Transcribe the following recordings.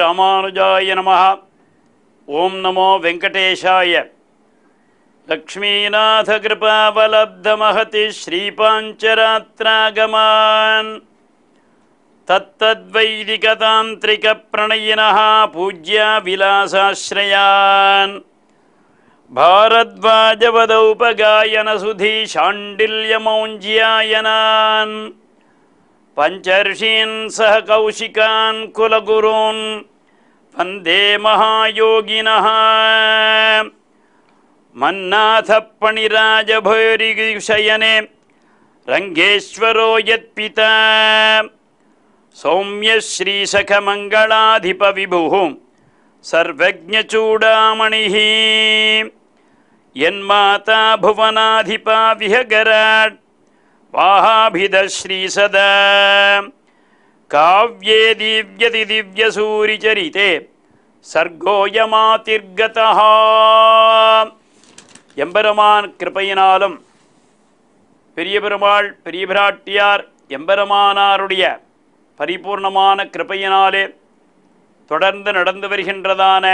रामानुजाय नमः ॐ नमो वेङ्कटेशाय लक्ष्मीनाथकृपावलब्धमहति श्रीपाञ्चरात्रागमान् तत्तद्वैदिकतान्त्रिकप्रणयिनः पूज्या विलासाश्रयान् भारद्वाजवदौपगायनसुधीशाण्डिल्यमौञ्ज्यायनान् पञ्चर्षीन् सह कौशिकान् कुलगुरून् वन्दे महायोगिनः मन्नाथपणिराजभैरिशयने रङ्गेश्वरो यत्पिता सौम्यश्रीसखमङ्गलाधिपविभुः सर्वज्ञचूडामणिः यन्माता भुवनाधिपा विहगराट् வாஹாபிதஸ்ரீசதா காவ்யே திவ்யதி திவ்யசூரிச்சரித்தே சர்க்கோயமாதிர்கதா எம்பெருமான் கிருப்பையினாலும் பெரிய பெருமாள் பெரிய பிராட்டியார் எம்பெருமானாருடைய பரிபூர்ணமான கிருப்பையினாலே தொடர்ந்து நடந்து வருகின்றதான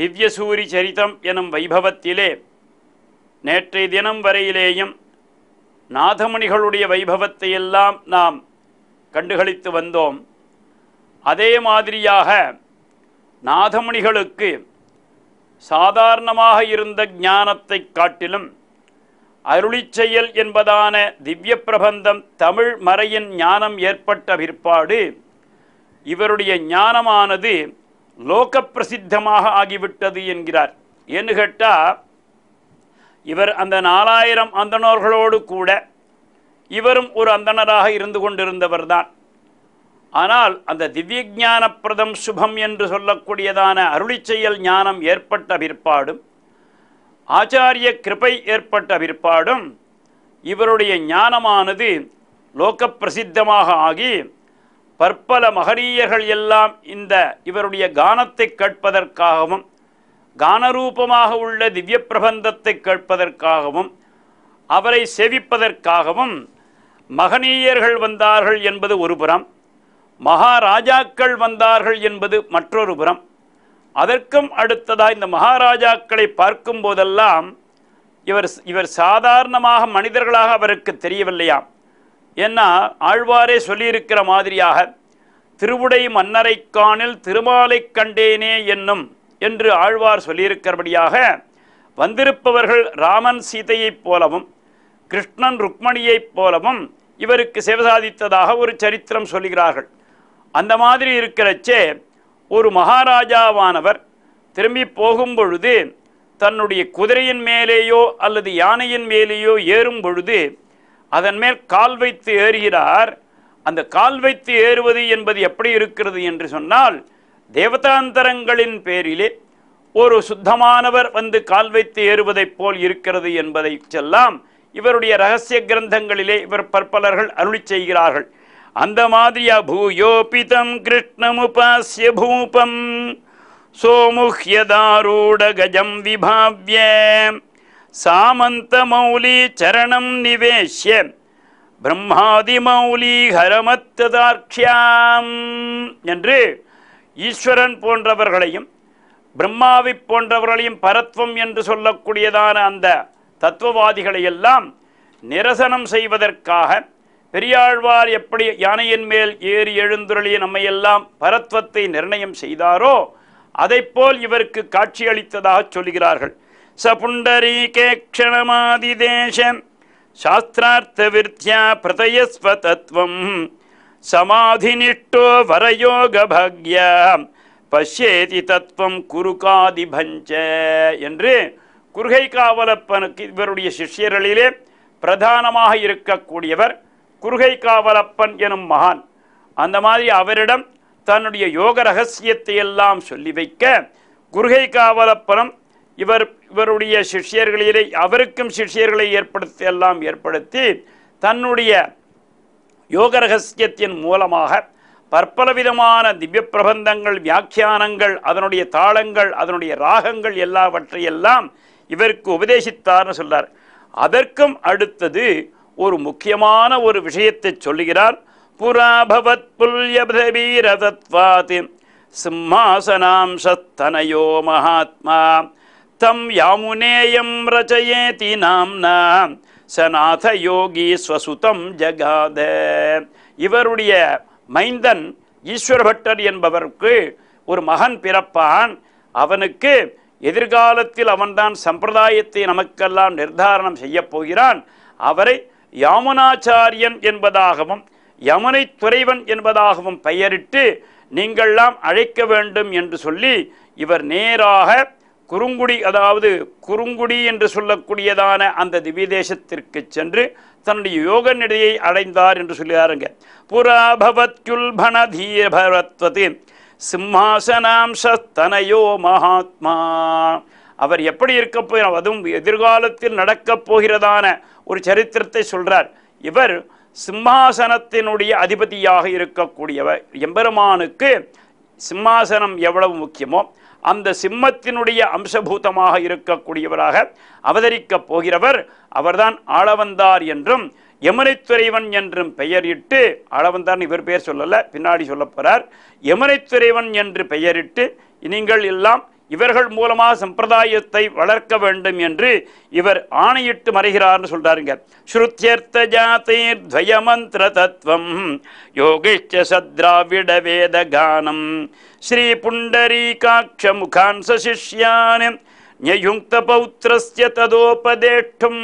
திவ்யசூரி சரித்தம் எனும் வைபவத்திலே நேற்றைய தினம் வரையிலேயும் நாதமணிகளுடைய வைபவத்தை எல்லாம் நாம் கண்டுகளித்து வந்தோம் அதே மாதிரியாக நாதமணிகளுக்கு சாதாரணமாக இருந்த ஞானத்தை காட்டிலும் அருளிச்செயல் என்பதான திவ்ய பிரபந்தம் தமிழ் மறையின் ஞானம் ஏற்பட்ட பிற்பாடு இவருடைய ஞானமானது லோக பிரசித்தமாக ஆகிவிட்டது என்கிறார் ஏன்னு கேட்டால் இவர் அந்த நாலாயிரம் அந்தணர்களோடு கூட இவரும் ஒரு அந்தணராக இருந்து கொண்டிருந்தவர் தான் ஆனால் அந்த திவ்ய ஞானப்பிரதம் சுபம் என்று சொல்லக்கூடியதான அருளி செயல் ஞானம் ஏற்பட்ட பிற்பாடும் ஆச்சாரிய கிருபை ஏற்பட்ட பிற்பாடும் இவருடைய ஞானமானது லோக பிரசித்தமாக ஆகி பற்பல மகனீயர்கள் எல்லாம் இந்த இவருடைய கானத்தை கேட்பதற்காகவும் கானரூபமாக உள்ள திவ்ய பிரபந்தத்தை கேட்பதற்காகவும் அவரை செவிப்பதற்காகவும் மகனீயர்கள் வந்தார்கள் என்பது ஒரு புறம் மகாராஜாக்கள் வந்தார்கள் என்பது மற்றொரு புறம் அதற்கும் அடுத்ததாக இந்த மகாராஜாக்களை பார்க்கும் போதெல்லாம் இவர் இவர் சாதாரணமாக மனிதர்களாக அவருக்கு தெரியவில்லையாம் ஏன்னா ஆழ்வாரே சொல்லியிருக்கிற மாதிரியாக திருவுடை மன்னரைக்கானில் திருமாலை கண்டேனே என்னும் என்று ஆழ்வார் சொல்லியிருக்கிறபடியாக வந்திருப்பவர்கள் ராமன் சீதையைப் போலவும் கிருஷ்ணன் ருக்மணியைப் போலவும் இவருக்கு சிவசாதித்ததாக ஒரு சரித்திரம் சொல்கிறார்கள் அந்த மாதிரி இருக்கிறச்சே ஒரு மகாராஜாவானவர் திரும்பி போகும் பொழுது தன்னுடைய குதிரையின் மேலேயோ அல்லது யானையின் மேலேயோ ஏறும் பொழுது அதன் மேல் கால் வைத்து ஏறுகிறார் அந்த கால் வைத்து ஏறுவது என்பது எப்படி இருக்கிறது என்று சொன்னால் தேவதாந்தரங்களின் பேரிலே ஒரு சுத்தமானவர் வந்து கால் வைத்து ஏறுவதைப் போல் இருக்கிறது என்பதை செல்லாம் இவருடைய ரகசிய கிரந்தங்களிலே இவர் பற்பலர்கள் அருளி செய்கிறார்கள் அந்த மாதிரியா பூயோபிதம் கிருஷ்ணமுபாசிய பூபம் சோமுஹ்யதாரூட கஜம் விபாவிய சாமந்த மௌலி சரணம் நிவேஷ்ய பிரம்மாதி மௌலி ஹரமத்ததார்க்ஷியாம் என்று ஈஸ்வரன் போன்றவர்களையும் பிரம்மாவை போன்றவர்களையும் பரத்வம் என்று சொல்லக்கூடியதான அந்த தத்துவவாதிகளை எல்லாம் நிரசனம் செய்வதற்காக பெரியாழ்வார் எப்படி யானையின் மேல் ஏறி எழுந்துருளி நம்மையெல்லாம் பரத்வத்தை நிர்ணயம் செய்தாரோ அதைப்போல் இவருக்கு அளித்ததாக சொல்கிறார்கள் தேசம் சாஸ்திரார்த்த விருத்தியா பிரதயஸ்வ தத்துவம் சமாதினிட்டோ வரயோக பக்யம் பஷேதி தத்துவம் குருகாதி பஞ்ச என்று குருகை காவலப்பனுக்கு இவருடைய சிஷ்யர்களிலே பிரதானமாக இருக்கக்கூடியவர் குருகை காவலப்பன் எனும் மகான் அந்த மாதிரி அவரிடம் தன்னுடைய யோக ரகசியத்தை எல்லாம் சொல்லி வைக்க குருகை காவலப்பனம் இவர் இவருடைய சிஷ்யர்களிலே அவருக்கும் சிஷ்யர்களை ஏற்படுத்தி எல்லாம் ஏற்படுத்தி தன்னுடைய யோக ரகசியத்தின் மூலமாக பற்பலவிதமான திவ்ய பிரபந்தங்கள் வியாக்கியானங்கள் அதனுடைய தாளங்கள் அதனுடைய ராகங்கள் எல்லாவற்றையெல்லாம் இவருக்கு உபதேசித்தார்னு சொல்றார் அதற்கும் அடுத்தது ஒரு முக்கியமான ஒரு விஷயத்தை சொல்லுகிறார் புராபவத் புல்யபீரதத்வாதி சிம்மாசனாம் சத்தனயோ மகாத்மா தம் யாமுனேயம் ரச்சயேதி நாம்னா சநாத யோகி ஸ்வசுதம் ஜகாத இவருடைய மைந்தன் ஈஸ்வரபட்டர் என்பவருக்கு ஒரு மகன் பிறப்பான் அவனுக்கு எதிர்காலத்தில் அவன்தான் சம்பிரதாயத்தை நமக்கெல்லாம் நிர்தாரணம் செய்யப்போகிறான் போகிறான் அவரை யாமுனாச்சாரியன் என்பதாகவும் யமுனை துறைவன் என்பதாகவும் பெயரிட்டு நீங்கள்லாம் அழைக்க வேண்டும் என்று சொல்லி இவர் நேராக குறுங்குடி அதாவது குறுங்குடி என்று சொல்லக்கூடியதான அந்த தேசத்திற்கு சென்று தன்னுடைய யோக நிலையை அடைந்தார் என்று சொல்லுகிறாருங்க புறாபவத்யுல்பண தீரபரத்வதி சிம்மாசனாம்சத்தனையோ மகாத்மா அவர் எப்படி இருக்க போய் அதுவும் எதிர்காலத்தில் நடக்கப் போகிறதான ஒரு சரித்திரத்தை சொல்கிறார் இவர் சிம்மாசனத்தினுடைய அதிபதியாக இருக்கக்கூடியவர் எம்பெருமானுக்கு சிம்மாசனம் எவ்வளவு முக்கியமோ அந்த சிம்மத்தினுடைய அம்சபூதமாக இருக்கக்கூடியவராக அவதரிக்கப் போகிறவர் அவர்தான் ஆளவந்தார் என்றும் யமுனைத்துறைவன் என்றும் பெயரிட்டு ஆளவந்தார்னு இவர் பெயர் சொல்லலை பின்னாடி சொல்ல போகிறார் யமுனைத்துறைவன் என்று பெயரிட்டு நீங்கள் எல்லாம் இவர்கள் மூலமாக சம்பிரதாயத்தை வளர்க்க வேண்டும் என்று இவர் ஆணையிட்டு மறைகிறார்னு சொல்கிறாருங்க ஸ்ருத்தியர்த்த ஜாதீர் துவயமந்திர தத்துவம் யோகிச்ச சத்ராவிட வேத கானம் ஸ்ரீ புண்டரீகாட்ச முகான் சசிஷ்யான் ஞயுக்த பௌத்திரஸ்ய ததோபதேட்டும்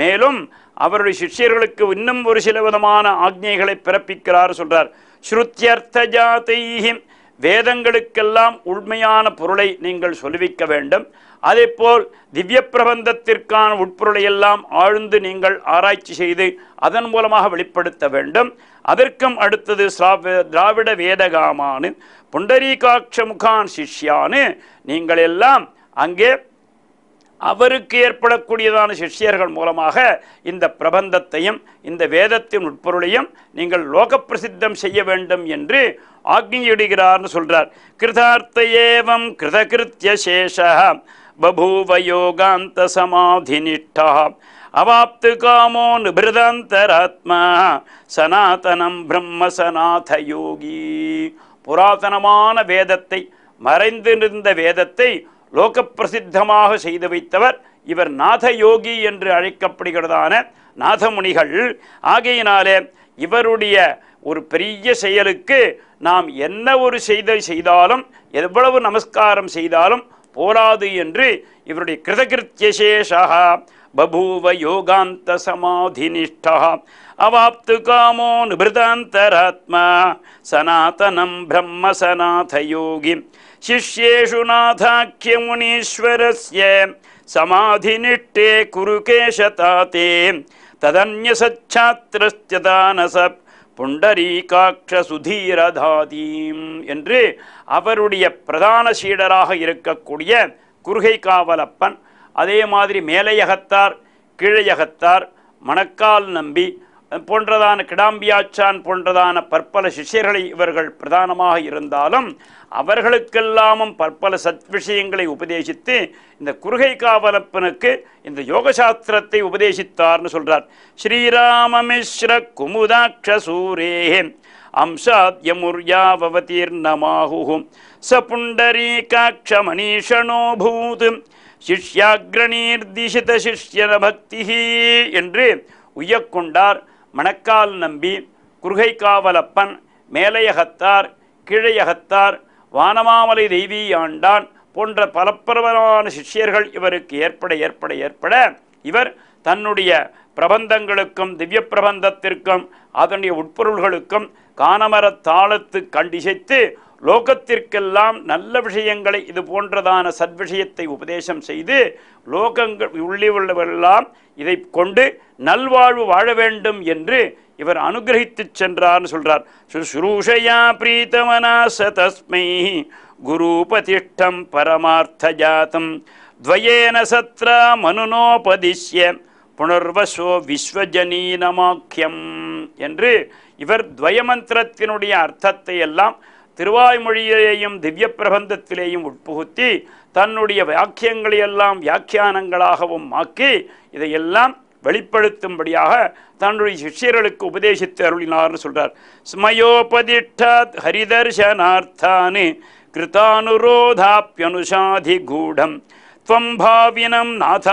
மேலும் அவருடைய சிஷ்யர்களுக்கு இன்னும் ஒரு சில விதமான ஆக்ஞைகளை பிறப்பிக்கிறார் சொல்றார் ஸ்ருத்தியர்த்த ஜாதைஹிம் வேதங்களுக்கெல்லாம் உண்மையான பொருளை நீங்கள் சொல்லுவிக்க வேண்டும் அதேபோல் திவ்ய பிரபந்தத்திற்கான உட்பொருளை எல்லாம் ஆழ்ந்து நீங்கள் ஆராய்ச்சி செய்து அதன் மூலமாக வெளிப்படுத்த வேண்டும் அதற்கும் அடுத்தது திராவிட வேதகாமானு புண்டரீகாட்ச முகான் சிஷ்யானு நீங்கள் எல்லாம் அங்கே அவருக்கு ஏற்படக்கூடியதான சிஷ்யர்கள் மூலமாக இந்த பிரபந்தத்தையும் இந்த வேதத்தின் உட்பொருளையும் நீங்கள் லோகப்பிரசித்தம் செய்ய வேண்டும் என்று ஆக்ஞையிடுகிறார்னு சொல்கிறார் கிருதார்த்த ஏவம் கிருதகிருத்திய பபூவயோகாந்த பபூவ யோகாந்த சமாதி நிஷ்டா அவாப்து காமோ நிபிருதாந்தராத்மா சனாதனம் பிரம்ம சநாத யோகி புராதனமான வேதத்தை மறைந்திருந்த வேதத்தை லோக பிரசித்தமாக செய்து வைத்தவர் இவர் நாத யோகி என்று அழைக்கப்படுகிறதான நாதமுனிகள் ஆகையினாலே இவருடைய ஒரு பெரிய செயலுக்கு நாம் என்ன ஒரு செய்தல் செய்தாலும் எவ்வளவு நமஸ்காரம் செய்தாலும் போராது என்று இவருடைய கிருதகிருத்தியசேஷா பபூவ யோகாந்த நிஷ்டா அவாப்து காமோ நிபிருதாந்தராத்மா சனாதனம் பிரம்ம சநாத யோகி शिष्येषु குருகேஷ समाधिनिष्ठे कुरु केशता ते तदन्यसच्छात्रस्त्यदानस சுதீரதாதீம் என்று அவருடைய பிரதான சீடராக இருக்கக்கூடிய குறுகை காவலப்பன் அதே மாதிரி மேலையகத்தார் கீழையகத்தார் மணக்கால் நம்பி போன்றதான கிடாம்பியாச்சான் போன்றதான பற்பல சிஷ்யர்களை இவர்கள் பிரதானமாக இருந்தாலும் அவர்களுக்கெல்லாமும் பற்பல சத் விஷயங்களை உபதேசித்து இந்த குறுகை காவலப்பனுக்கு இந்த யோகசாஸ்திரத்தை உபதேசித்தார்னு சொல்கிறார் ஸ்ரீராமமிஸ்ர குமுதாட்ச சூரேஹே அம்சாத்யமுர்யாவவதீர்ணமாகுகும் ச புண்டரீகாட்சமணீஷணோ பூத் சிஷ்யாக்ரணீர்திஷித சிஷ்யன பக்தி என்று உய்யக்கொண்டார் மணக்கால் நம்பி குருகை காவலப்பன் மேலையகத்தார் கீழையகத்தார் வானமாமலை தெய்வீயாண்டான் போன்ற பல சிஷ்யர்கள் இவருக்கு ஏற்பட ஏற்பட ஏற்பட இவர் தன்னுடைய பிரபந்தங்களுக்கும் திவ்ய பிரபந்தத்திற்கும் அதனுடைய உட்பொருள்களுக்கும் காணமர தாளத்து கண்டிசைத்து லோகத்திற்கெல்லாம் நல்ல விஷயங்களை இது போன்றதான சத்விஷயத்தை உபதேசம் செய்து லோகங்கள் உள்ளே உள்ளவரெல்லாம் இதை கொண்டு நல்வாழ்வு வாழ வேண்டும் என்று இவர் அனுகிரகித்து சென்றார்னு சொல்கிறார் சுசுரூஷையா பிரீத்தமனா சதஸ்மை குரு பதிஷ்டம் பரமார்த்த ஜாதம் துவயேன சத்ரா மனுனோபதிஷ்ய புனர்வசோ விஸ்வஜனீனமாக்கியம் என்று இவர் துவயமந்திரத்தினுடைய அர்த்தத்தை எல்லாம் திருவாய்மொழியிலேயும் திவ்ய பிரபந்தத்திலேயும் உட்புகுத்தி தன்னுடைய வாக்கியங்களையெல்லாம் வியாக்கியானங்களாகவும் ஆக்கி இதையெல்லாம் வெளிப்படுத்தும்படியாக தன்னுடைய சிஷ்யர்களுக்கு உபதேசித்து அருளினார்னு சொல்கிறார் ஸ்மயோபதிஷ்டாத் ஹரிதர்ஷனார்த்தானு கிருதானுரோதாப்பியனுஷாதி கூடம் துவம் பாவினம் நாத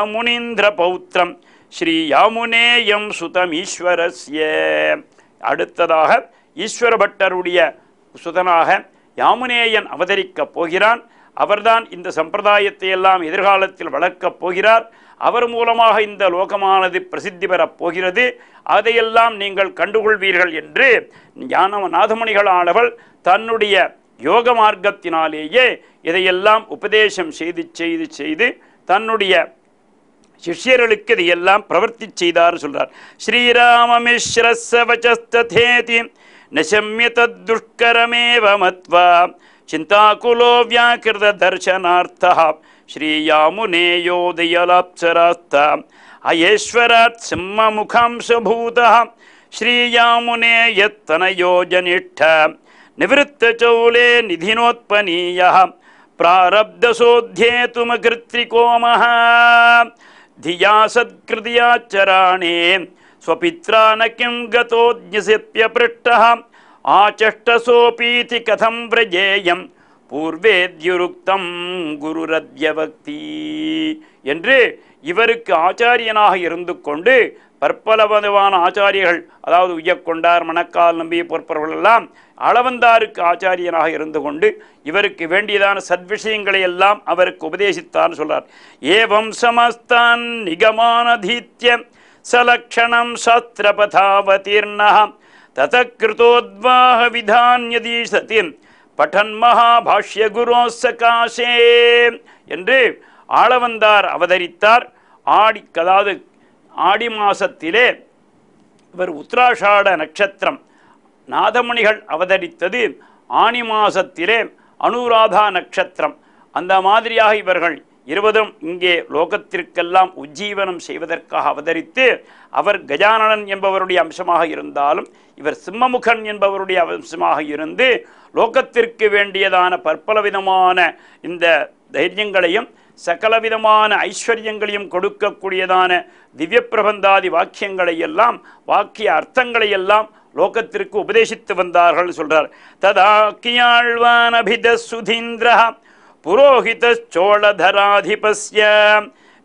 பௌத்திரம் ஸ்ரீ யாமுனேயம் சுதம் ஈஸ்வரஸ்ய அடுத்ததாக ஈஸ்வர பட்டருடைய சுதனாக யாமுனேயன் அவதரிக்கப் போகிறான் அவர்தான் இந்த சம்பிரதாயத்தை எல்லாம் எதிர்காலத்தில் வளர்க்கப் போகிறார் அவர் மூலமாக இந்த லோகமானது பிரசித்தி பெறப் போகிறது அதையெல்லாம் நீங்கள் கண்டுகொள்வீர்கள் என்று ஞான நாதமணிகளானவள் தன்னுடைய யோக மார்க்கத்தினாலேயே இதையெல்லாம் உபதேசம் செய்து செய்து செய்து தன்னுடைய சிஷ்யர்களுக்கு இதையெல்லாம் பிரவர்த்தி செய்தார் சொல்கிறார் ஸ்ரீராமமிஸ்ரஸ்வச்சஸ்தேதி நசம்யததுஷ்கரமேவ மத்வா சிந்தாகுலோ வியாக்கிருத தர்சனார்த்தா ஸ்ரீயாமுனேயோதயலாப்சராஸ்தா அயேஸ்வராத் சிம்மமுகாம்சபூதா ஸ்ரீயாமுனே யத்தனயோ ஜனிஷ்ட நிவத்தச்சௌலே நிதினோத்பனீய பிராரப்தசோத்தியேதுமகிருத்ரிகோமஹா ധിയാ സത്കൃതിയാചരാണേ സ്വപിത്രാന കിം ഗതോജ്ഞസിപ്യ പൃഷ്ട ആചഷ്ടസോപീതി കഥം വ്രജേയം பூர்வேத்யுருக்தம் என்று இவருக்கு ஆச்சாரியனாக இருந்து கொண்டு பற்பல விதமான ஆச்சாரியர்கள் அதாவது உய்யக்கொண்டார் மணக்கால் நம்பி பொறுப்பவர்கள் அளவந்தாருக்கு ஆச்சாரியனாக இருந்து கொண்டு இவருக்கு வேண்டியதான சத்விஷயங்களை எல்லாம் அவருக்கு உபதேசித்தார் சொல்றார் ஏவம் சமஸ்தான் நிகமானதீத்ய சலக்ஷணம் சாஸ்திரபதாவதீர்ணா தத கிருதோத்வாக விதான்யதீசதி பட்டன் மகாபாஷ்ய குரோ சகாசே என்று ஆளவந்தார் அவதரித்தார் ஆடி அதாவது ஆடி மாசத்திலே இவர் உத்ராஷாட நட்சத்திரம் நாதமணிகள் அவதரித்தது ஆணி மாசத்திலே அனுராதா நட்சத்திரம் அந்த மாதிரியாக இவர்கள் இருவதும் இங்கே லோகத்திற்கெல்லாம் உஜ்ஜீவனம் செய்வதற்காக அவதரித்து அவர் கஜானனன் என்பவருடைய அம்சமாக இருந்தாலும் இவர் சிம்மமுகன் என்பவருடைய அம்சமாக இருந்து லோகத்திற்கு வேண்டியதான பற்பல விதமான இந்த தைரியங்களையும் சகலவிதமான ஐஸ்வர்யங்களையும் கொடுக்கக்கூடியதான திவ்ய பிரபந்தாதி வாக்கியங்களை எல்லாம் வாக்கிய அர்த்தங்களை எல்லாம் லோகத்திற்கு உபதேசித்து வந்தார்கள் சொல்றார் ததாக்கியாழ்வான் அபித சுதீந்திர புரோஹித சோழதராதிபஸ்ய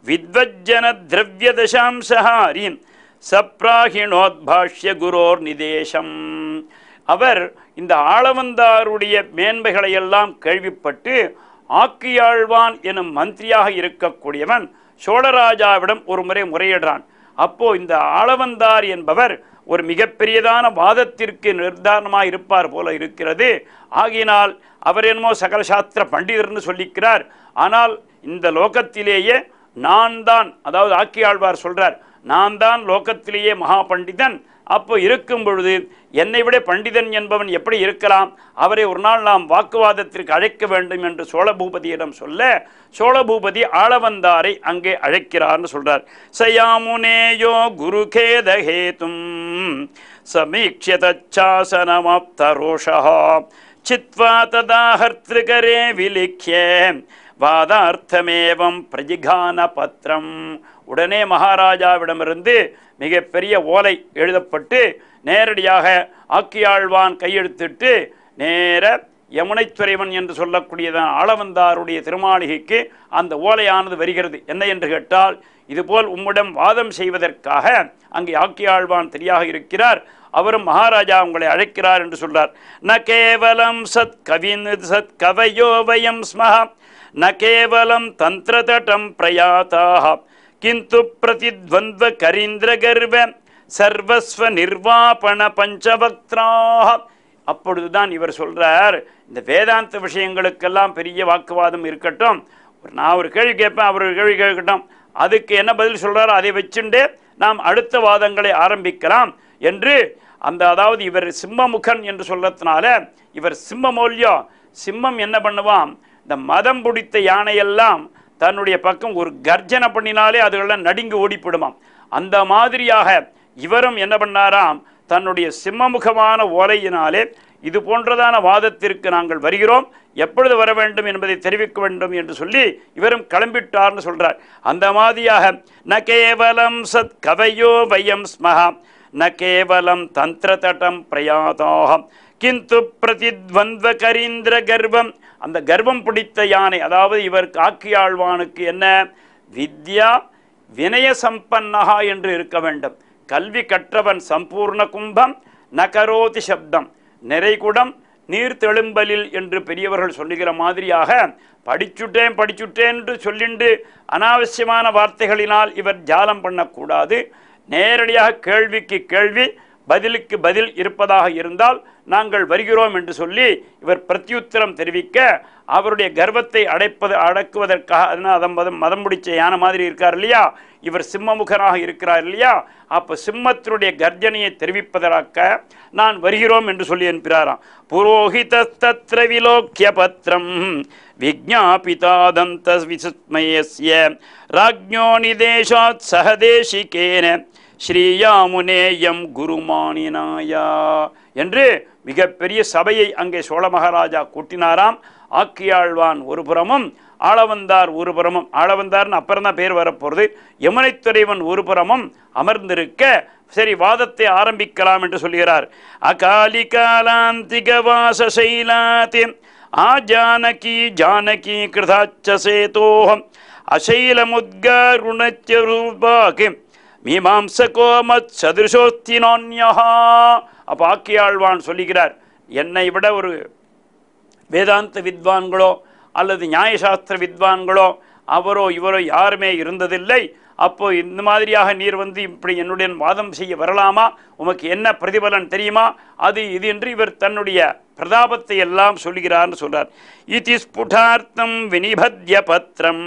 வித்வஜன திரவிய தசாம்சஹாரி சப்ராஹிணோத்பாஷ்ய குரோர் நிதேசம் அவர் இந்த ஆளவந்தாருடைய மேன்மைகளையெல்லாம் கேள்விப்பட்டு ஆக்கியாழ்வான் எனும் மந்திரியாக இருக்கக்கூடியவன் சோழராஜாவிடம் ஒரு முறை முறையிடுறான் அப்போ இந்த ஆளவந்தார் என்பவர் ஒரு மிகப்பெரியதான வாதத்திற்கு நிர்தாரணமாக இருப்பார் போல இருக்கிறது ஆகினால் அவர் என்னமோ சகல சாஸ்திர பண்டிதர்னு சொல்லிக்கிறார் ஆனால் இந்த லோகத்திலேயே நான் தான் அதாவது ஆக்கியாழ்வார் சொல்றார் நான் தான் லோகத்திலேயே மகா பண்டிதன் அப்போ இருக்கும் பொழுது என்னை விட பண்டிதன் என்பவன் எப்படி இருக்கலாம் அவரை ஒரு நாள் நாம் வாக்குவாதத்திற்கு அழைக்க வேண்டும் என்று சோழபூபதியிடம் சொல்ல சோழபூபதி ஆளவந்தாரை அங்கே அழைக்கிறார்னு சொல்றார் சயாமுனேயோ குரு கேதஹேதும் சமீட்சியதாசனமாப்தரோஷா சித்வா ததா விலிக்கே வாதார்த்தமேவம் பிரஜிகான பத்திரம் உடனே மகாராஜாவிடமிருந்து மிகப்பெரிய ஓலை எழுதப்பட்டு நேரடியாக ஆக்கியாழ்வான் கையெழுத்திட்டு நேர யமுனைத்துறைவன் என்று சொல்லக்கூடியதான் ஆளவந்தாருடைய திருமாளிகைக்கு அந்த ஓலையானது வருகிறது என்ன என்று கேட்டால் இதுபோல் உம்முடன் வாதம் செய்வதற்காக அங்கே ஆக்கியாழ்வான் தெரியாக இருக்கிறார் அவரும் மகாராஜா உங்களை அழைக்கிறார் என்று சொல்றார் ந கேவலம் சத் கவின் சத் கவையோ வயம் ஸ்மஹா न केवलं तन्त्रतटं பிரதித்வந்த किन्तु கர்வ சர்வஸ்வ நிர்வாபண பஞ்சபக்திராக அப்பொழுதுதான் இவர் சொல்கிறார் இந்த வேதாந்த விஷயங்களுக்கெல்லாம் பெரிய வாக்குவாதம் இருக்கட்டும் நான் ஒரு கேள்வி கேட்பேன் அவர் ஒரு கேள்வி கேட்கட்டும் அதுக்கு என்ன பதில் சொல்கிறாரோ அதை வச்சுண்டே நாம் அடுத்த வாதங்களை ஆரம்பிக்கலாம் என்று அந்த அதாவது இவர் சிம்மமுகன் என்று சொல்லத்தினால இவர் சிம்மமோல்யம் சிம்மம் என்ன பண்ணுவான் இந்த மதம் பிடித்த யானையெல்லாம் தன்னுடைய பக்கம் ஒரு கர்ஜனை பண்ணினாலே அதுகளெல்லாம் நடுங்கி ஓடிப்பிடுமாம் அந்த மாதிரியாக இவரும் என்ன பண்ணாராம் தன்னுடைய சிம்மமுகமான ஓலையினாலே இது போன்றதான வாதத்திற்கு நாங்கள் வருகிறோம் எப்பொழுது வர வேண்டும் என்பதை தெரிவிக்க வேண்டும் என்று சொல்லி இவரும் கிளம்பிட்டார்னு சொல்கிறார் அந்த மாதிரியாக ந கேவலம் சத் கவையோ வயம் ஸ்மஹா ந கேவலம் தந்திர தடம் பிரயாதாகம் கிந்து பிரதித்வந்த கரீந்திர கர்வம் அந்த கர்ப்பம் பிடித்த யானை அதாவது இவர் காக்கியாழ்வானுக்கு என்ன வித்யா வினய சம்பன்னகா என்று இருக்க வேண்டும் கல்வி கற்றவன் சம்பூர்ண கும்பம் நகரோதி சப்தம் நிறைகுடம் நீர் தெழும்பலில் என்று பெரியவர்கள் சொல்லுகிற மாதிரியாக படிச்சுட்டேன் படிச்சுட்டேன் என்று சொல்லிண்டு அனாவசியமான வார்த்தைகளினால் இவர் ஜாலம் பண்ணக்கூடாது நேரடியாக கேள்விக்கு கேள்வி பதிலுக்கு பதில் இருப்பதாக இருந்தால் நாங்கள் வருகிறோம் என்று சொல்லி இவர் பிரத்யுத்தரம் தெரிவிக்க அவருடைய கர்வத்தை அடைப்பது அடக்குவதற்காக அதம் மதம் மதம் முடிச்ச யானை மாதிரி இருக்கார் இல்லையா இவர் சிம்மமுகனாக இருக்கிறார் இல்லையா அப்போ சிம்மத்தினுடைய கர்ஜனையை தெரிவிப்பதற்காக நான் வருகிறோம் என்று சொல்லி அனுப்பினாராம் புரோஹிதஸ்தத்ர விலோக்கிய பத்திரம் விஜாபிதாதந்த விசுமயஸ்ய ராஜோனி தேசாத் சகதேசிகேன ஸ்ரீயாமுனேயம் குருமானினாயா என்று மிகப்பெரிய சபையை அங்கே சோழ மகாராஜா கூட்டினாராம் ஆக்கியாழ்வான் ஒரு புறமும் ஆளவந்தார் ஒரு புறமும் ஆளவந்தார்னு அப்புறம் தான் பேர் வரப்போகிறது யமுனைத்துறைவன் ஒரு புறமும் அமர்ந்திருக்க சரி வாதத்தை ஆரம்பிக்கலாம் என்று சொல்கிறார் அகாலி காலாந்திக வாச ஆ ஜானகி ஜானகி கிருதாச்சசேதோகம் அசைலமுத்காருணச்சரூபாகி மீமாம்சகோ மத்சதுஷோத்தினோன்யா அப்போ ஆக்கியாழ்வான் சொல்லுகிறார் என்னை விட ஒரு வேதாந்த வித்வான்களோ அல்லது நியாயசாஸ்திர வித்வான்களோ அவரோ இவரோ யாருமே இருந்ததில்லை அப்போ இந்த மாதிரியாக நீர் வந்து இப்படி என்னுடன் வாதம் செய்ய வரலாமா உமக்கு என்ன பிரதிபலன் தெரியுமா அது இது என்று இவர் தன்னுடைய பிரதாபத்தை எல்லாம் சொல்கிறார்னு சொல்றார் இதி ஸ்புடார்த்தம் வினிபத்ய பத்திரம்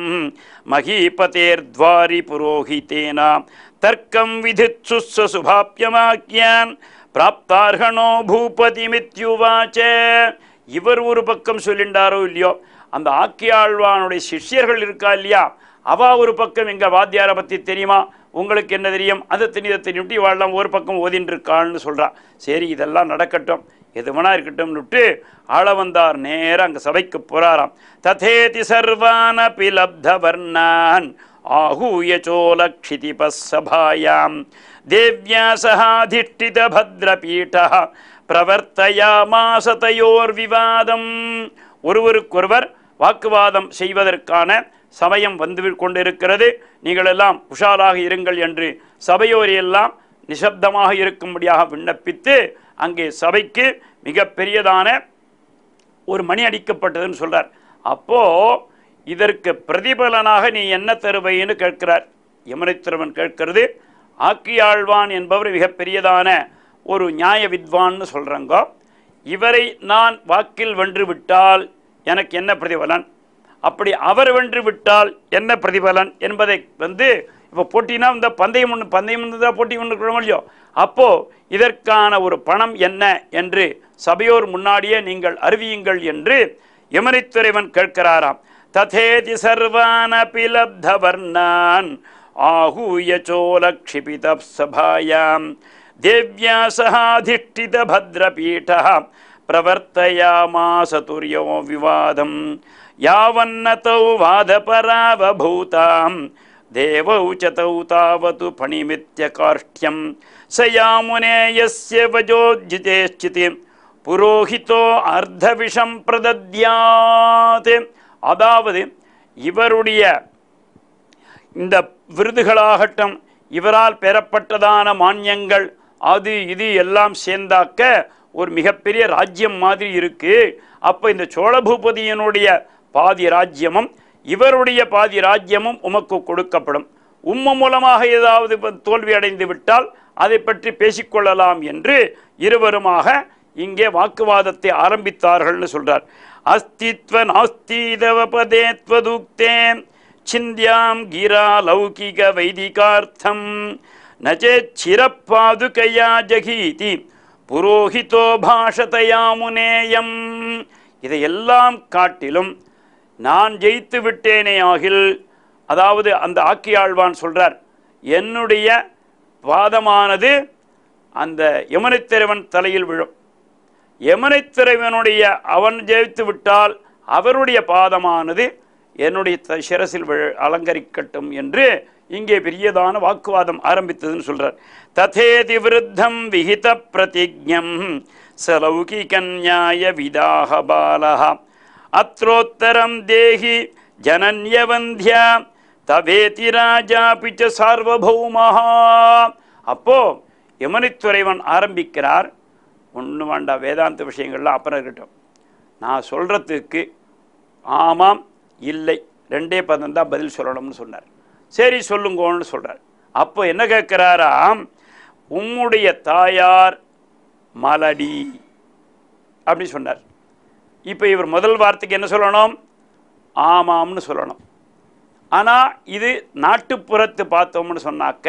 மகீபதேர் துவாரி புரோஹிதேனா தர்க்கம் விதிச்சு சுபாப்பியமாக்கியான் பிராப்தார்கணோ பூபதி மித்யுவாச்சே இவர் ஒரு பக்கம் சொல்லிண்டாரோ இல்லையோ அந்த ஆக்கியாழ்வானுடைய சிஷ்யர்கள் இருக்கா இல்லையா அவா ஒரு பக்கம் எங்கள் வாத்தியாரை பற்றி தெரியுமா உங்களுக்கு என்ன தெரியும் அந்த தெரியும் இதை வாழலாம் ஒரு பக்கம் ஓதின்னு இருக்கான்னு சொல்கிறா சரி இதெல்லாம் நடக்கட்டும் எது வேணா நுட்டு ஆள வந்தார் நேரம் அங்கே சபைக்கு போகிறாராம் ததேதி சர்வான பிலப்த வர்ணான் आहूयचोलक्षितिपः सभायां देव्या सहाधिष्ठितभद्रपीठः प्रवर्तयामास तयोर्विवादम् ஒருவருக்கொருவர் வாக்குவாதம் செய்வதற்கான சமயம் வந்து கொண்டிருக்கிறது நீங்கள் எல்லாம் உஷாலாக இருங்கள் என்று சபையோரையெல்லாம் நிசப்தமாக இருக்கும்படியாக விண்ணப்பித்து அங்கே சபைக்கு மிகப்பெரியதான ஒரு மணி அடிக்கப்பட்டதுன்னு சொல்கிறார் அப்போது இதற்கு பிரதிபலனாக நீ என்ன தருவைன்னு கேட்கிறார் யமுனைத்திரவன் கேட்கிறது ஆக்கியாழ்வான் என்பவர் மிகப்பெரியதான ஒரு நியாய வித்வான்னு சொல்கிறங்கோ இவரை நான் வாக்கில் வென்று விட்டால் எனக்கு என்ன பிரதிபலன் அப்படி அவர் வென்று விட்டால் என்ன பிரதிபலன் என்பதை வந்து இப்போ போட்டினா இந்த பந்தயம் ஒன்று பந்தயம் ஒன்று தான் போட்டி ஒன்று கொள்ள முடியும் அப்போது இதற்கான ஒரு பணம் என்ன என்று சபையோர் முன்னாடியே நீங்கள் அறிவியுங்கள் என்று யமனைத்துறைவன் கேட்கிறாராம் तथेति सर्वानपि लब्धवर्णान् आहूय चोलक्षिपितः सभायां देव्या सहाधिष्ठितभद्रपीठः प्रवर्तयामास तुर्यो विवादं यावन्नतौ वादपरावभूतां देवौ च तौ तावतु फणिमित्यकार्ष्ट्यं स यामुने यस्य वजोज्जितेश्चिति पुरोहितो अर्धविषं प्रदद्यात् அதாவது இவருடைய இந்த விருதுகளாகட்டும் இவரால் பெறப்பட்டதான மானியங்கள் அது இது எல்லாம் சேர்ந்தாக்க ஒரு மிகப்பெரிய ராஜ்யம் மாதிரி இருக்குது அப்போ இந்த சோழபூபதியனுடைய பாதி ராஜ்யமும் இவருடைய பாதி ராஜ்யமும் உமக்கு கொடுக்கப்படும் உம்மு மூலமாக ஏதாவது தோல்வி அடைந்து விட்டால் அதை பற்றி பேசிக்கொள்ளலாம் என்று இருவருமாக இங்கே வாக்குவாதத்தை ஆரம்பித்தார்கள்னு சொல்கிறார் अस्तित्व नास्तीदवपदेत्वदुक्ते छिन्द्यां गिरा लौकिकवैदिकार्थं न चेच्छिरपादुकया जगीति புரோஹிதோ பாஷதையா முனேயம் இதையெல்லாம் காட்டிலும் நான் ஜெயித்து விட்டேனே ஆகில் அதாவது அந்த ஆக்கியாழ்வான் சொல்கிறார் என்னுடைய பாதமானது அந்த யமுனைத்திறவன் தலையில் விழும் யமனை அவன் ஜெயித்து விட்டால் அவருடைய பாதமானது என்னுடைய சிரசில் அலங்கரிக்கட்டும் என்று இங்கே பெரியதான வாக்குவாதம் ஆரம்பித்ததுன்னு சொல்கிறார் ததேதி விருத்தம் விஹித பிரதிஜம் சலௌகிகன்யாய விதாக பாலகா அத்ரோத்தரம் தேகி ஜனன்யவந்தியா தவேதி ராஜா பிச்ச சார்வபௌமஹா அப்போ யமனித்துறைவன் ஆரம்பிக்கிறார் ஒன்று வேண்டாம் வேதாந்த விஷயங்கள்லாம் அப்புறம் இருக்கட்டும் நான் சொல்கிறதுக்கு ஆமாம் இல்லை ரெண்டே பதம் தான் பதில் சொல்லணும்னு சொன்னார் சரி சொல்லுங்கன்னு சொல்கிறார் அப்போ என்ன கேட்குறாரா உம்முடைய தாயார் மலடி அப்படின்னு சொன்னார் இப்போ இவர் முதல் வார்த்தைக்கு என்ன சொல்லணும் ஆமாம்னு சொல்லணும் ஆனால் இது நாட்டுப்புறத்து பார்த்தோம்னு சொன்னாக்க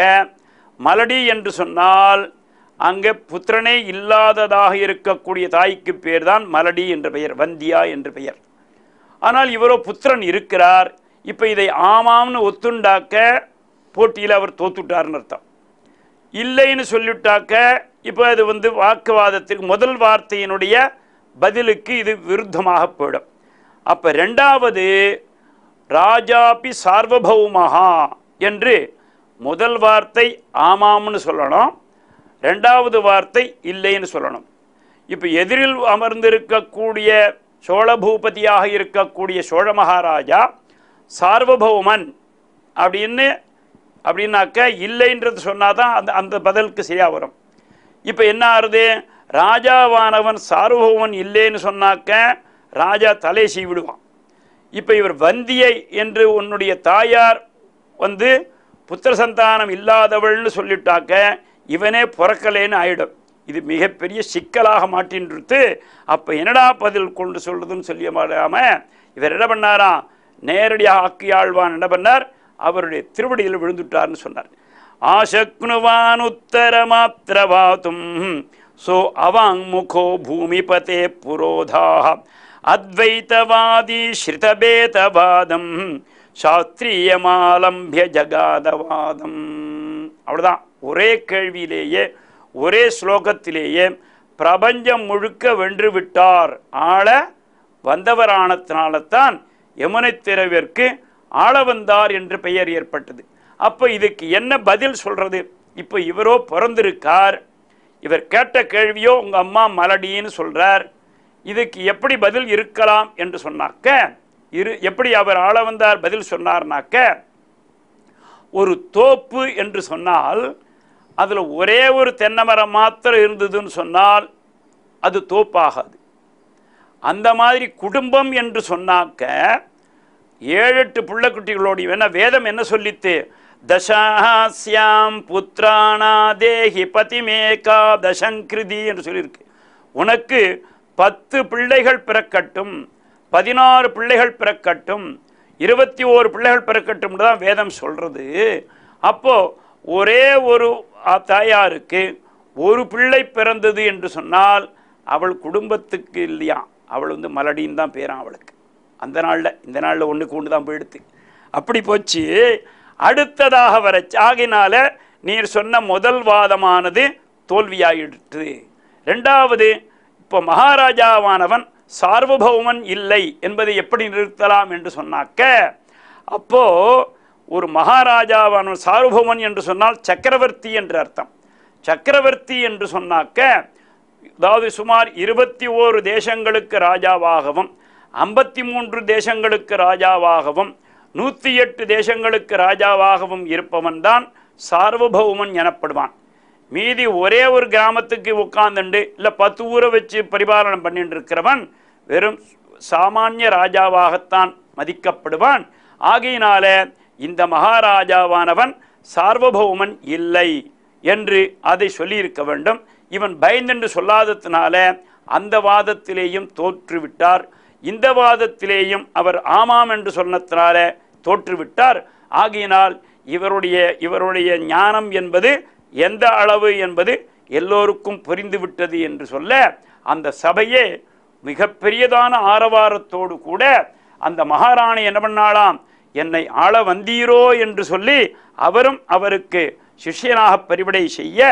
மலடி என்று சொன்னால் அங்கே புத்திரனே இல்லாததாக இருக்கக்கூடிய தாய்க்கு பேர் தான் மலடி என்ற பெயர் வந்தியா என்று பெயர் ஆனால் இவரோ புத்திரன் இருக்கிறார் இப்போ இதை ஆமாம்னு ஒத்துண்டாக்க போட்டியில் அவர் தோத்துட்டார்னு அர்த்தம் இல்லைன்னு சொல்லிவிட்டாக்க இப்போ அது வந்து வாக்குவாதத்துக்கு முதல் வார்த்தையினுடைய பதிலுக்கு இது விருத்தமாக போயிடும் அப்போ ரெண்டாவது ராஜாபி சார்வபௌமஹா என்று முதல் வார்த்தை ஆமாம்னு சொல்லணும் ரெண்டாவது வார்த்தை இல்லைன்னு சொல்லணும் இப்போ எதிரில் அமர்ந்திருக்கக்கூடிய சோழ பூபதியாக இருக்கக்கூடிய சோழ மகாராஜா சார்வபௌமன் அப்படின்னு அப்படின்னாக்க இல்லைன்றது சொன்னால் தான் அந்த அந்த பதிலுக்கு சரியாக வரும் இப்போ என்ன ஆறுது ராஜாவானவன் சார்வபௌமன் இல்லைன்னு சொன்னாக்க ராஜா தலை செய்விடுவான் இப்போ இவர் வந்தியை என்று உன்னுடைய தாயார் வந்து புத்திர சந்தானம் இல்லாதவள்னு சொல்லிட்டாக்க இவனே பிறக்கலேன்னு ஆயிடும் இது மிகப்பெரிய சிக்கலாக மாட்டின்றது அப்போ என்னடா பதில் கொண்டு சொல்லுதுன்னு சொல்லி மாடாமல் இவர் என்ன பண்ணாரா நேரடியாக ஆக்கியாழ்வான் என்ன பண்ணார் அவருடைய திருவடியில் விழுந்துட்டார்னு சொன்னார் ஆசக்னுவான் மாத்திரவாதும் சோ அவாங் முகோ பூமிபதே புரோதாக அத்வைத்தவாதி ஸ்ருதபேதவாதம் சாஸ்திரியமாலம்பிய ஜகாதவாதம் அவ்வளோதான் ஒரே கேள்வியிலேயே ஒரே ஸ்லோகத்திலேயே பிரபஞ்சம் முழுக்க வென்று விட்டார் ஆள வந்தவரானத்தினால்தான் யமுனை திரவிற்கு ஆள வந்தார் என்று பெயர் ஏற்பட்டது அப்போ இதுக்கு என்ன பதில் சொல்கிறது இப்போ இவரோ பிறந்திருக்கார் இவர் கேட்ட கேள்வியோ உங்கள் அம்மா மலடின்னு சொல்கிறார் இதுக்கு எப்படி பதில் இருக்கலாம் என்று சொன்னாக்க இரு எப்படி அவர் ஆள வந்தார் பதில் சொன்னார்னாக்க ஒரு தோப்பு என்று சொன்னால் அதில் ஒரே ஒரு தென்னை மரம் மாத்திரம் இருந்ததுன்னு சொன்னால் அது தோப்பாகாது அந்த மாதிரி குடும்பம் என்று சொன்னாக்க ஏழு எட்டு பிள்ளைக்குட்டிகளோடு வேணா வேதம் என்ன சொல்லித்து தசாஹாஸ்யாம் புத்திரானா தேஹி பதிமேகா தசங்கிருதி என்று சொல்லியிருக்கு உனக்கு பத்து பிள்ளைகள் பிறக்கட்டும் பதினாறு பிள்ளைகள் பிறக்கட்டும் இருபத்தி ஓரு பிள்ளைகள் பிறக்கட்டும் தான் வேதம் சொல்கிறது அப்போது ஒரே ஒரு தாயாருக்கு ஒரு பிள்ளை பிறந்தது என்று சொன்னால் அவள் குடும்பத்துக்கு இல்லையா அவள் வந்து மலடின்னு தான் பேரான் அவளுக்கு அந்த நாளில் இந்த நாளில் ஒன்றுக்கு கொண்டு தான் போயிடுத்து அப்படி போச்சு அடுத்ததாக வர ஆகினால நீர் சொன்ன முதல் வாதமானது தோல்வியாகிடுது ரெண்டாவது இப்போ மகாராஜாவானவன் சார்வபௌமன் இல்லை என்பதை எப்படி நிறுத்தலாம் என்று சொன்னாக்க அப்போது ஒரு மகாராஜாவான சார்வபௌமன் என்று சொன்னால் சக்கரவர்த்தி என்று அர்த்தம் சக்கரவர்த்தி என்று சொன்னாக்க அதாவது சுமார் இருபத்தி ஓரு தேசங்களுக்கு ராஜாவாகவும் ஐம்பத்தி மூன்று தேசங்களுக்கு ராஜாவாகவும் நூற்றி எட்டு தேசங்களுக்கு ராஜாவாகவும் இருப்பவன் தான் சார்வபௌமன் எனப்படுவான் மீதி ஒரே ஒரு கிராமத்துக்கு உட்காந்துண்டு இல்லை பத்து ஊரை வச்சு பரிபாலனம் பண்ணிட்டு இருக்கிறவன் வெறும் சாமானிய ராஜாவாகத்தான் மதிக்கப்படுவான் ஆகையினால இந்த மகாராஜாவானவன் சார்வபௌமன் இல்லை என்று அதை சொல்லியிருக்க வேண்டும் இவன் பயந்தென்று சொல்லாததுனால அந்த வாதத்திலேயும் தோற்றுவிட்டார் இந்த வாதத்திலேயும் அவர் ஆமாம் என்று சொன்னதுனால தோற்றுவிட்டார் ஆகையினால் இவருடைய இவருடைய ஞானம் என்பது எந்த அளவு என்பது எல்லோருக்கும் புரிந்துவிட்டது என்று சொல்ல அந்த சபையே மிகப்பெரியதான ஆரவாரத்தோடு கூட அந்த மகாராணி என்ன பண்ணாலாம் என்னை ஆள வந்தீரோ என்று சொல்லி அவரும் அவருக்கு சிஷ்யனாக பரிவிடை செய்ய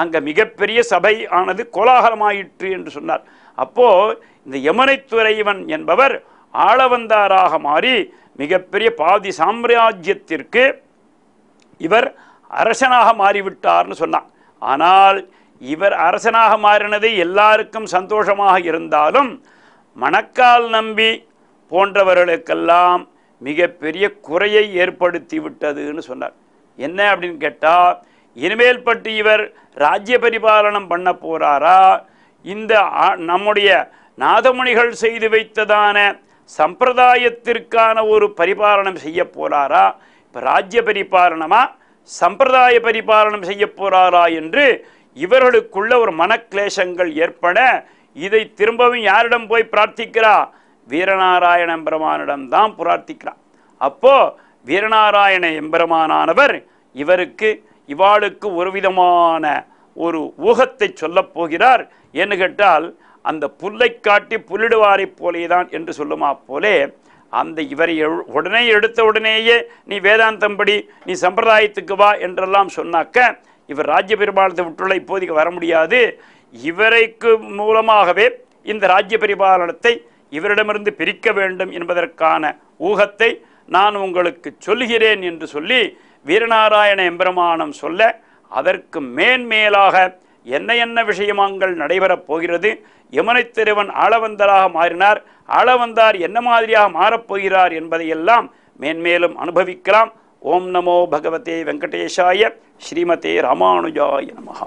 அங்கே மிகப்பெரிய சபை ஆனது கோலாகலமாயிற்று என்று சொன்னார் அப்போ இந்த யமுனை துறைவன் என்பவர் ஆளவந்தாராக மாறி மிகப்பெரிய பாதி சாம்ராஜ்யத்திற்கு இவர் அரசனாக மாறிவிட்டார்னு சொன்னார் ஆனால் இவர் அரசனாக மாறினது எல்லாருக்கும் சந்தோஷமாக இருந்தாலும் மணக்கால் நம்பி போன்றவர்களுக்கெல்லாம் மிகப்பெரிய குறையை ஏற்படுத்தி விட்டதுன்னு சொன்னார் என்ன அப்படின்னு கேட்டால் இனிமேல் பற்றி இவர் ராஜ்ய பரிபாலனம் பண்ண போகிறாரா இந்த நம்முடைய நாதமணிகள் செய்து வைத்ததான சம்பிரதாயத்திற்கான ஒரு பரிபாலனம் செய்ய போகிறாரா இப்போ ராஜ்ய பரிபாலனமாக சம்பிரதாய பரிபாலனம் செய்ய போகிறாரா என்று இவர்களுக்குள்ள ஒரு மனக்லேசங்கள் ஏற்பட இதை திரும்பவும் யாரிடம் போய் பிரார்த்திக்கிறா வீரநாராயண எம்பெருமானிடம் தான் பிரார்த்திக்கிறா அப்போ வீரநாராயண எம்பெருமானவர் இவருக்கு இவாளுக்கு ஒரு விதமான ஒரு ஊகத்தை சொல்லப் போகிறார் என்று கேட்டால் அந்த புல்லை காட்டி புல்லிடுவாரைப் போலே தான் என்று சொல்லுமா போலே அந்த இவரை உடனே எடுத்த உடனேயே நீ வேதாந்தம் படி நீ சம்பிரதாயத்துக்கு வா என்றெல்லாம் சொன்னாக்க இவர் ராஜ்ய பரிபாலனத்தை விட்டுள்ள இப்போதைக்கு வர முடியாது இவரைக்கு மூலமாகவே இந்த ராஜ்ய பரிபாலனத்தை இவரிடமிருந்து பிரிக்க வேண்டும் என்பதற்கான ஊகத்தை நான் உங்களுக்கு சொல்கிறேன் என்று சொல்லி வீரநாராயண எம்பெருமானம் சொல்ல அதற்கு மேன்மேலாக என்ன என்ன விஷயமாங்கள் நடைபெறப் போகிறது யமுனை திருவன் ஆளவந்தராக மாறினார் ஆளவந்தார் என்ன மாதிரியாக மாறப்போகிறார் என்பதையெல்லாம் மேன்மேலும் அனுபவிக்கலாம் ओम नमो भगवते वेंकटेशाय श्रीमते रामानुजाय नमः